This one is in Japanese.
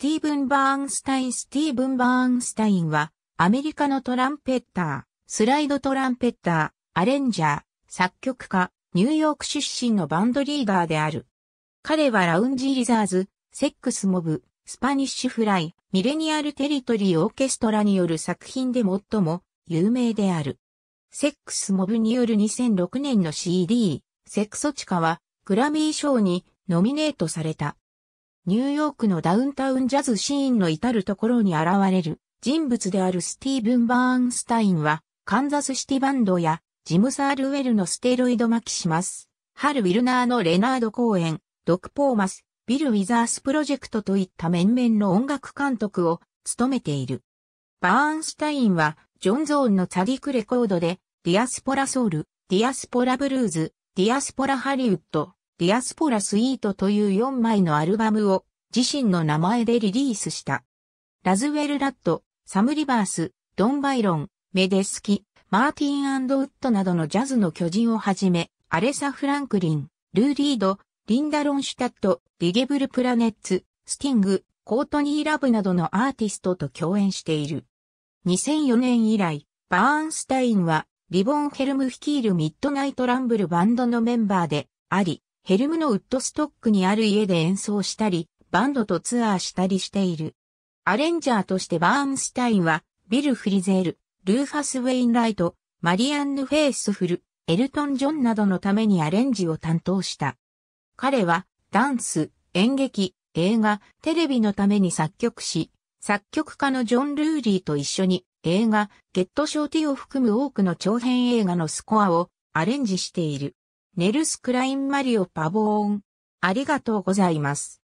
スティーブン・バーンスタインスティーブン・バーンスタインは、アメリカのトランペッター、スライドトランペッター、アレンジャー、作曲家、ニューヨーク出身のバンドリーダーである。彼はラウンジ・リザーズ、セックス・モブ、スパニッシュ・フライ、ミレニアル・テリトリー・オーケストラによる作品で最も有名である。セックス・モブによる2006年の CD、セクソチカは、グラミー賞にノミネートされた。ニューヨークのダウンタウンジャズシーンの至るところに現れる人物であるスティーブン・バーンスタインは、カンザスシティバンドやジム・サールウェルのステロイド巻きします。ハル・ウィルナーのレナード公演、ドク・ポーマス、ビル・ウィザースプロジェクトといった面々の音楽監督を務めている。バーンスタインは、ジョン・ゾーンのツァディクレコードで、ディアスポラソウル、ディアスポラブルーズ、ディアスポラハリウッド、ディアスポラスイートという4枚のアルバムを自身の名前でリリースした。ラズウェル・ラット、サム・リバース、ドン・バイロン、メデスキ、マーティン・ウッドなどのジャズの巨人をはじめ、アレサ・フランクリン、ルー・リード、リンダ・ロンシュタット、リゲブル・プラネッツ、スティング、コートニー・ラブなどのアーティストと共演している。2004年以来、バーンスタインは、リボン・ヘルム率いるミッドナイト・ランブルバンドのメンバーであり、ヘルムのウッドストックにある家で演奏したり、バンドとツアーしたりしている。アレンジャーとしてバーンスタインは、ビル・フリゼール、ルーファス・ウェインライト、マリアンヌ・フェイスフル、エルトン・ジョンなどのためにアレンジを担当した。彼は、ダンス、演劇、映画、テレビのために作曲し、作曲家のジョン・ルーリーと一緒に映画、ゲット・ショーティを含む多くの長編映画のスコアをアレンジしている。ネルス・クライン・マリオ・パボーン。ありがとうございます。